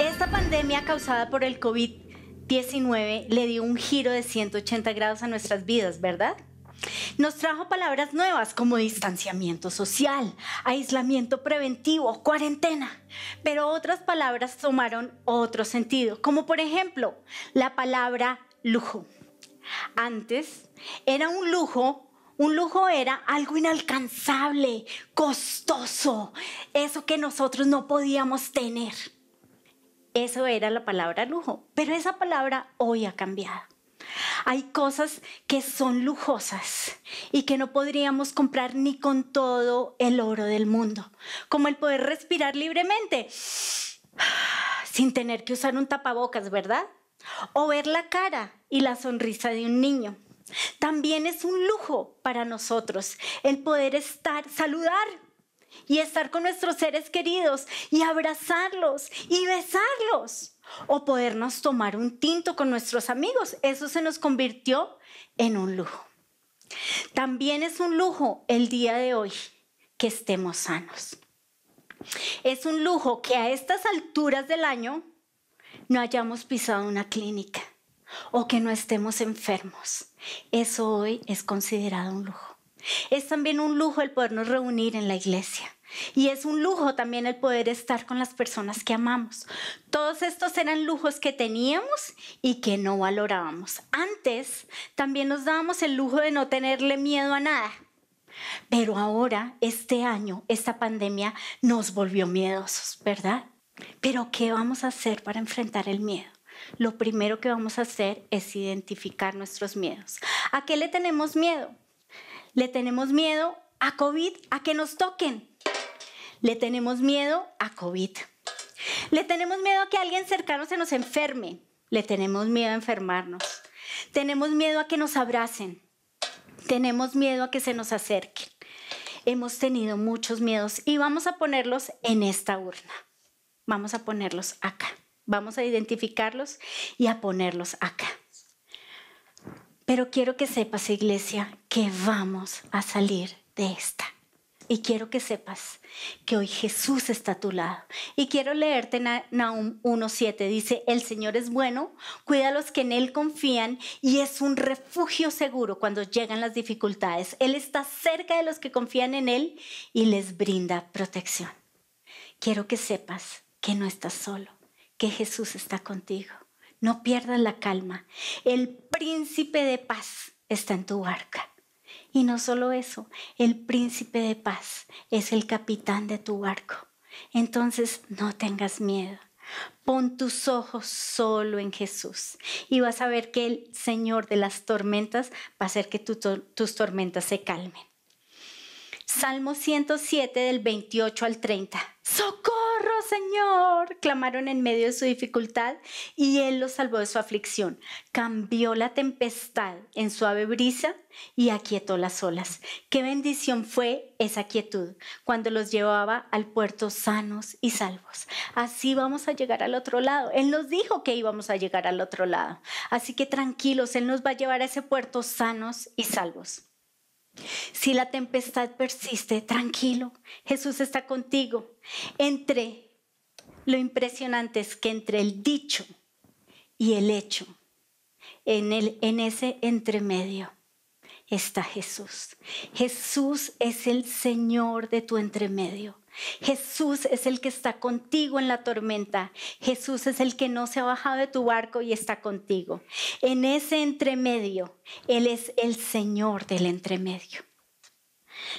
Esta pandemia causada por el COVID-19 le dio un giro de 180 grados a nuestras vidas, ¿verdad? Nos trajo palabras nuevas como distanciamiento social, aislamiento preventivo, cuarentena, pero otras palabras tomaron otro sentido, como por ejemplo la palabra lujo. Antes era un lujo, un lujo era algo inalcanzable, costoso, eso que nosotros no podíamos tener. Eso era la palabra lujo, pero esa palabra hoy ha cambiado. Hay cosas que son lujosas y que no podríamos comprar ni con todo el oro del mundo, como el poder respirar libremente sin tener que usar un tapabocas, ¿verdad? O ver la cara y la sonrisa de un niño. También es un lujo para nosotros el poder estar, saludar y estar con nuestros seres queridos y abrazarlos y besarlos o podernos tomar un tinto con nuestros amigos. Eso se nos convirtió en un lujo. También es un lujo el día de hoy que estemos sanos. Es un lujo que a estas alturas del año no hayamos pisado una clínica o que no estemos enfermos. Eso hoy es considerado un lujo. Es también un lujo el podernos reunir en la iglesia. Y es un lujo también el poder estar con las personas que amamos. Todos estos eran lujos que teníamos y que no valorábamos. Antes también nos dábamos el lujo de no tenerle miedo a nada. Pero ahora, este año, esta pandemia nos volvió miedosos, ¿verdad? Pero ¿qué vamos a hacer para enfrentar el miedo? Lo primero que vamos a hacer es identificar nuestros miedos. ¿A qué le tenemos miedo? Le tenemos miedo a COVID, a que nos toquen. Le tenemos miedo a COVID. Le tenemos miedo a que alguien cercano se nos enferme. Le tenemos miedo a enfermarnos. Tenemos miedo a que nos abracen. Tenemos miedo a que se nos acerquen. Hemos tenido muchos miedos y vamos a ponerlos en esta urna. Vamos a ponerlos acá. Vamos a identificarlos y a ponerlos acá. Pero quiero que sepas, iglesia, que vamos a salir de esta. Y quiero que sepas que hoy Jesús está a tu lado. Y quiero leerte Nahum 1.7. Dice, el Señor es bueno, cuida a los que en Él confían y es un refugio seguro cuando llegan las dificultades. Él está cerca de los que confían en Él y les brinda protección. Quiero que sepas que no estás solo, que Jesús está contigo no pierdas la calma. El príncipe de paz está en tu barca. Y no solo eso, el príncipe de paz es el capitán de tu barco. Entonces no tengas miedo. Pon tus ojos solo en Jesús y vas a ver que el Señor de las tormentas va a hacer que tus tormentas se calmen. Salmo 107 del 28 al 30. Señor, clamaron en medio de su dificultad y Él los salvó de su aflicción. Cambió la tempestad en suave brisa y aquietó las olas. Qué bendición fue esa quietud cuando los llevaba al puerto sanos y salvos. Así vamos a llegar al otro lado. Él nos dijo que íbamos a llegar al otro lado. Así que tranquilos, Él nos va a llevar a ese puerto sanos y salvos. Si la tempestad persiste, tranquilo, Jesús está contigo. Entre lo impresionante es que entre el dicho y el hecho, en, el, en ese entremedio, está Jesús. Jesús es el Señor de tu entremedio. Jesús es el que está contigo en la tormenta. Jesús es el que no se ha bajado de tu barco y está contigo. En ese entremedio, Él es el Señor del entremedio.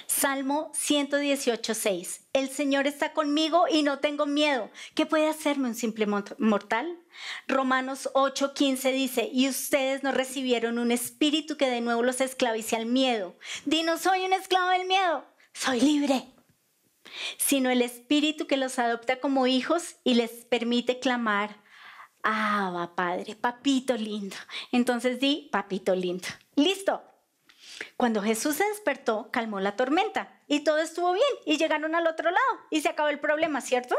Salmo 118, El Señor está conmigo y no tengo miedo. ¿Qué puede hacerme un simple mortal? Romanos 8.15 dice, y ustedes no recibieron un espíritu que de nuevo los esclavice al miedo. no soy un esclavo del miedo. Soy libre sino el Espíritu que los adopta como hijos y les permite clamar, Abba Padre, papito lindo. Entonces di, papito lindo. Listo, cuando Jesús se despertó, calmó la tormenta y todo estuvo bien y llegaron al otro lado y se acabó el problema, ¿cierto?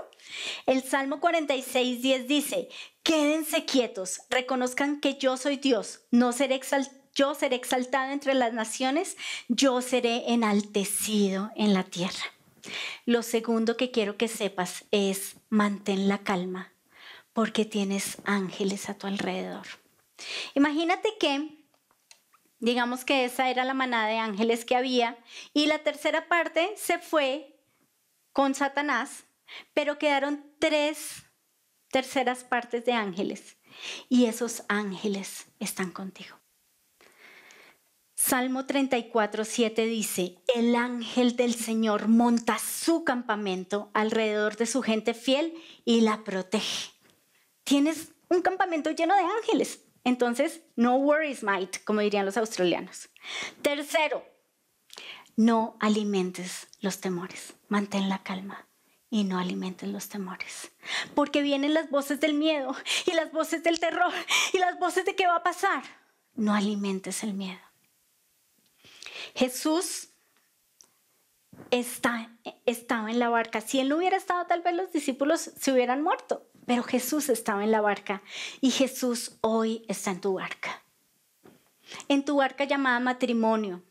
El Salmo 46, 10 dice, quédense quietos, reconozcan que yo soy Dios, no Yo seré exaltado entre las naciones, yo seré enaltecido en la tierra. Lo segundo que quiero que sepas es mantén la calma, porque tienes ángeles a tu alrededor. Imagínate que Digamos que esa era la manada de ángeles que había. Y la tercera parte se fue con Satanás, pero quedaron tres terceras partes de ángeles. Y esos ángeles están contigo. Salmo 34, 7 dice, el ángel del Señor monta su campamento alrededor de su gente fiel y la protege. Tienes un campamento lleno de ángeles. Entonces, no worries, mate, como dirían los australianos. Tercero, no alimentes los temores, mantén la calma y no alimentes los temores. Porque vienen las voces del miedo y las voces del terror y las voces de qué va a pasar. No alimentes el miedo. Jesús está, estaba en la barca. Si él no hubiera estado, tal vez los discípulos se hubieran muerto. Pero Jesús estaba en la barca y Jesús hoy está en tu barca. En tu barca llamada matrimonio,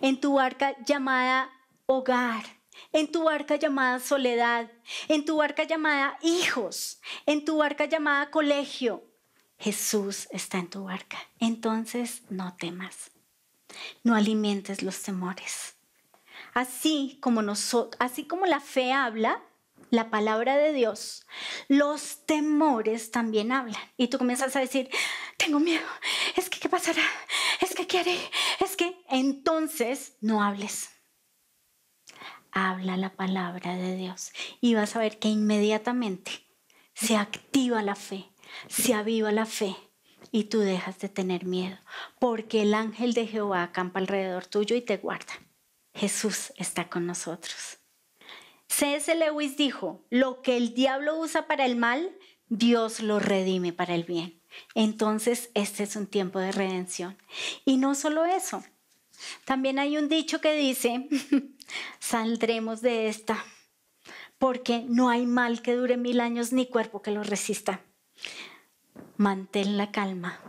en tu barca llamada hogar, en tu barca llamada soledad, en tu barca llamada hijos, en tu barca llamada colegio. Jesús está en tu barca. Entonces no temas, no alimentes los temores. Así como, así como la fe habla, la palabra de Dios, los temores también hablan. Y tú comienzas a decir, tengo miedo, es que qué pasará, es que qué haré, es que entonces no hables. Habla la palabra de Dios y vas a ver que inmediatamente se activa la fe, se aviva la fe y tú dejas de tener miedo, porque el ángel de Jehová acampa alrededor tuyo y te guarda. Jesús está con nosotros. C.S. Lewis dijo, lo que el diablo usa para el mal, Dios lo redime para el bien. Entonces, este es un tiempo de redención. Y no solo eso, también hay un dicho que dice, saldremos de esta, porque no hay mal que dure mil años ni cuerpo que lo resista. Mantén la calma,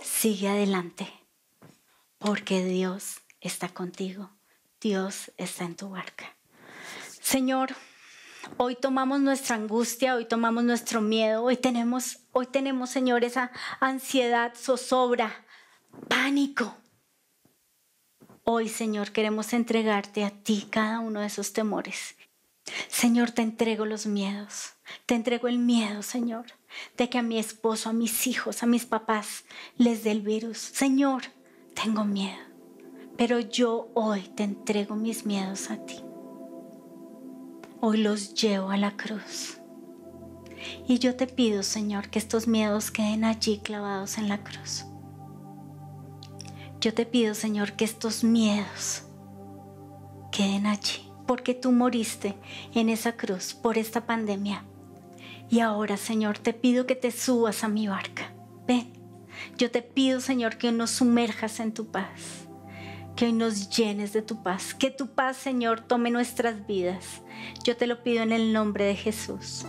sigue adelante, porque Dios está contigo. Dios está en tu barca. Señor, hoy tomamos nuestra angustia, hoy tomamos nuestro miedo, hoy tenemos, hoy tenemos, Señor, esa ansiedad, zozobra, pánico. Hoy, Señor, queremos entregarte a ti cada uno de esos temores. Señor, te entrego los miedos. Te entrego el miedo, Señor, de que a mi esposo, a mis hijos, a mis papás les dé el virus. Señor, tengo miedo. Pero yo hoy te entrego mis miedos a ti. Hoy los llevo a la cruz. Y yo te pido, Señor, que estos miedos queden allí clavados en la cruz. Yo te pido, Señor, que estos miedos queden allí, porque tú moriste en esa cruz por esta pandemia. Y ahora, Señor, te pido que te subas a mi barca. Ven, yo te pido, Señor, que no sumerjas en tu paz que hoy nos llenes de tu paz, que tu paz, Señor, tome nuestras vidas. Yo te lo pido en el nombre de Jesús.